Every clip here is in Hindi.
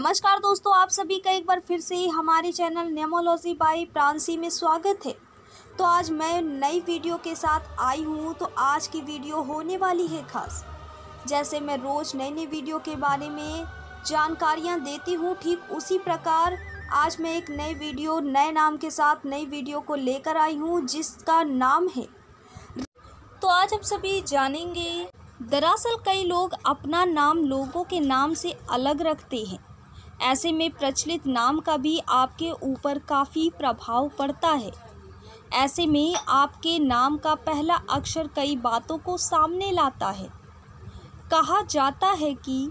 नमस्कार दोस्तों आप सभी का एक बार फिर से हमारे चैनल नेमोलॉजी बाई प्रांसी में स्वागत है तो आज मैं नई वीडियो के साथ आई हूँ तो आज की वीडियो होने वाली है खास जैसे मैं रोज़ नई नई वीडियो के बारे में जानकारियाँ देती हूँ ठीक उसी प्रकार आज मैं एक नई वीडियो नए नाम के साथ नई वीडियो को लेकर आई हूँ जिसका नाम है तो आज हम सभी जानेंगे दरअसल कई लोग अपना नाम लोगों के नाम से अलग रखते हैं ऐसे में प्रचलित नाम का भी आपके ऊपर काफ़ी प्रभाव पड़ता है ऐसे में आपके नाम का पहला अक्षर कई बातों को सामने लाता है कहा जाता है कि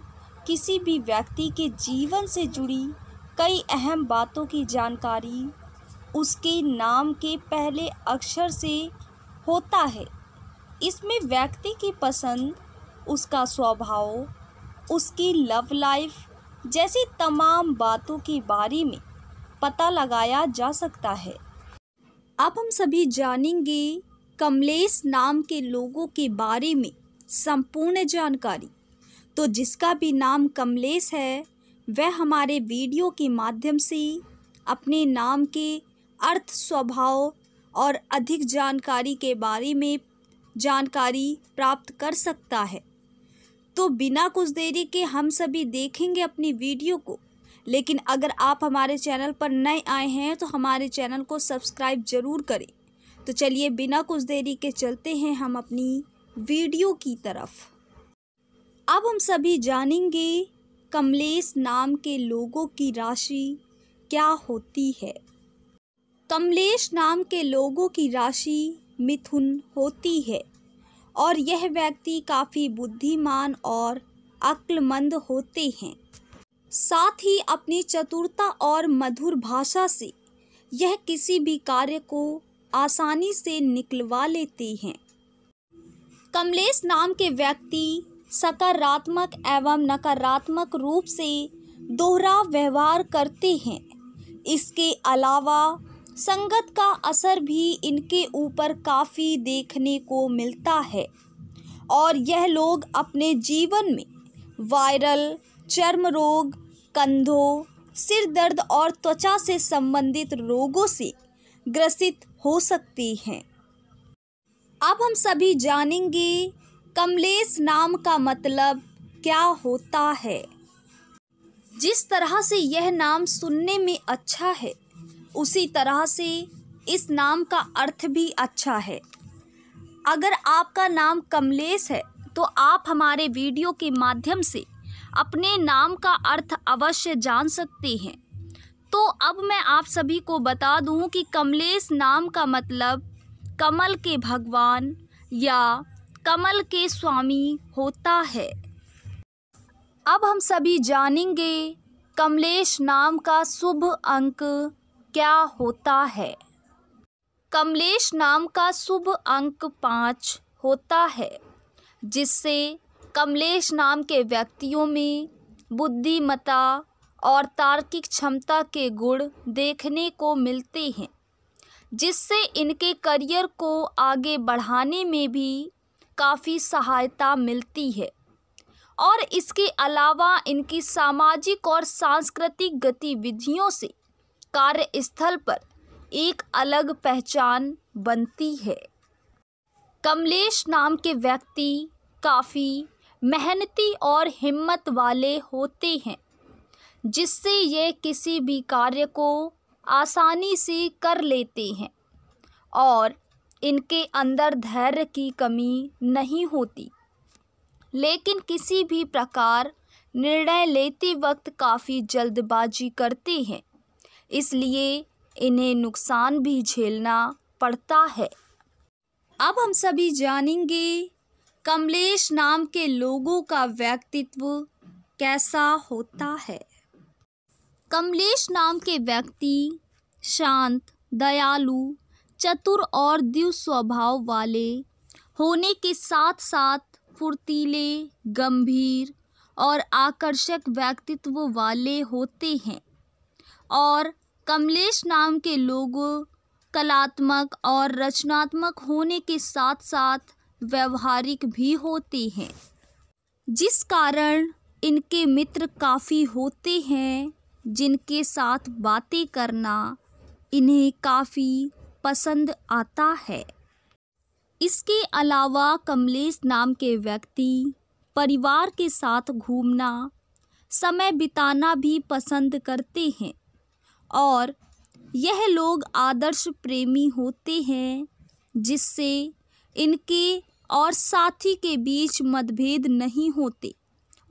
किसी भी व्यक्ति के जीवन से जुड़ी कई अहम बातों की जानकारी उसके नाम के पहले अक्षर से होता है इसमें व्यक्ति की पसंद उसका स्वभाव उसकी लव लाइफ जैसी तमाम बातों के बारे में पता लगाया जा सकता है अब हम सभी जानेंगे कमलेश नाम के लोगों के बारे में संपूर्ण जानकारी तो जिसका भी नाम कमलेश है वह हमारे वीडियो के माध्यम से अपने नाम के अर्थ स्वभाव और अधिक जानकारी के बारे में जानकारी प्राप्त कर सकता है तो बिना कुछ देरी के हम सभी देखेंगे अपनी वीडियो को लेकिन अगर आप हमारे चैनल पर नए आए हैं तो हमारे चैनल को सब्सक्राइब ज़रूर करें तो चलिए बिना कुछ देरी के चलते हैं हम अपनी वीडियो की तरफ अब हम सभी जानेंगे कमलेश नाम के लोगों की राशि क्या होती है कमलेश नाम के लोगों की राशि मिथुन होती है और यह व्यक्ति काफ़ी बुद्धिमान और अक्लमंद होते हैं साथ ही अपनी चतुरता और मधुर भाषा से यह किसी भी कार्य को आसानी से निकलवा लेते हैं कमलेश नाम के व्यक्ति सकारात्मक एवं नकारात्मक रूप से दोहरा व्यवहार करते हैं इसके अलावा संगत का असर भी इनके ऊपर काफ़ी देखने को मिलता है और यह लोग अपने जीवन में वायरल चर्म रोग कंधों सिर दर्द और त्वचा से संबंधित रोगों से ग्रसित हो सकती हैं अब हम सभी जानेंगे कमलेश नाम का मतलब क्या होता है जिस तरह से यह नाम सुनने में अच्छा है उसी तरह से इस नाम का अर्थ भी अच्छा है अगर आपका नाम कमलेश है तो आप हमारे वीडियो के माध्यम से अपने नाम का अर्थ अवश्य जान सकते हैं तो अब मैं आप सभी को बता दूं कि कमलेश नाम का मतलब कमल के भगवान या कमल के स्वामी होता है अब हम सभी जानेंगे कमलेश नाम का शुभ अंक क्या होता है कमलेश नाम का शुभ अंक पाँच होता है जिससे कमलेश नाम के व्यक्तियों में बुद्धिमता और तार्किक क्षमता के गुण देखने को मिलते हैं जिससे इनके करियर को आगे बढ़ाने में भी काफ़ी सहायता मिलती है और इसके अलावा इनकी सामाजिक और सांस्कृतिक गतिविधियों से कार्यस्थल पर एक अलग पहचान बनती है कमलेश नाम के व्यक्ति काफ़ी मेहनती और हिम्मत वाले होते हैं जिससे ये किसी भी कार्य को आसानी से कर लेते हैं और इनके अंदर धैर्य की कमी नहीं होती लेकिन किसी भी प्रकार निर्णय लेते वक्त काफ़ी जल्दबाजी करते हैं इसलिए इन्हें नुकसान भी झेलना पड़ता है अब हम सभी जानेंगे कमलेश नाम के लोगों का व्यक्तित्व कैसा होता है कमलेश नाम के व्यक्ति शांत दयालु चतुर और दिव स्वभाव वाले होने के साथ साथ फुर्तीले गंभीर और आकर्षक व्यक्तित्व वाले होते हैं और कमलेश नाम के लोगों कलात्मक और रचनात्मक होने के साथ साथ व्यवहारिक भी होते हैं जिस कारण इनके मित्र काफ़ी होते हैं जिनके साथ बातें करना इन्हें काफ़ी पसंद आता है इसके अलावा कमलेश नाम के व्यक्ति परिवार के साथ घूमना समय बिताना भी पसंद करते हैं और यह लोग आदर्श प्रेमी होते हैं जिससे इनके और साथी के बीच मतभेद नहीं होते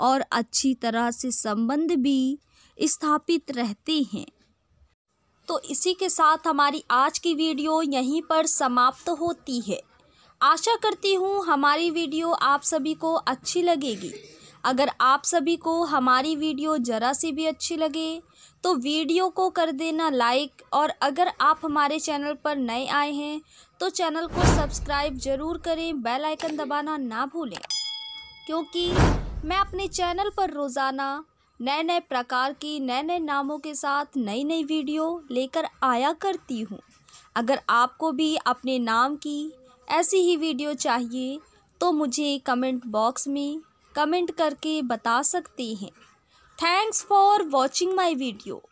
और अच्छी तरह से संबंध भी स्थापित रहते हैं तो इसी के साथ हमारी आज की वीडियो यहीं पर समाप्त होती है आशा करती हूँ हमारी वीडियो आप सभी को अच्छी लगेगी अगर आप सभी को हमारी वीडियो ज़रा सी भी अच्छी लगे तो वीडियो को कर देना लाइक और अगर आप हमारे चैनल पर नए आए हैं तो चैनल को सब्सक्राइब ज़रूर करें बेल आइकन दबाना ना भूलें क्योंकि मैं अपने चैनल पर रोज़ाना नए नए प्रकार की नए नए नामों के साथ नई नई वीडियो लेकर आया करती हूँ अगर आपको भी अपने नाम की ऐसी ही वीडियो चाहिए तो मुझे कमेंट बॉक्स में कमेंट करके बता सकते हैं thanks for watching my video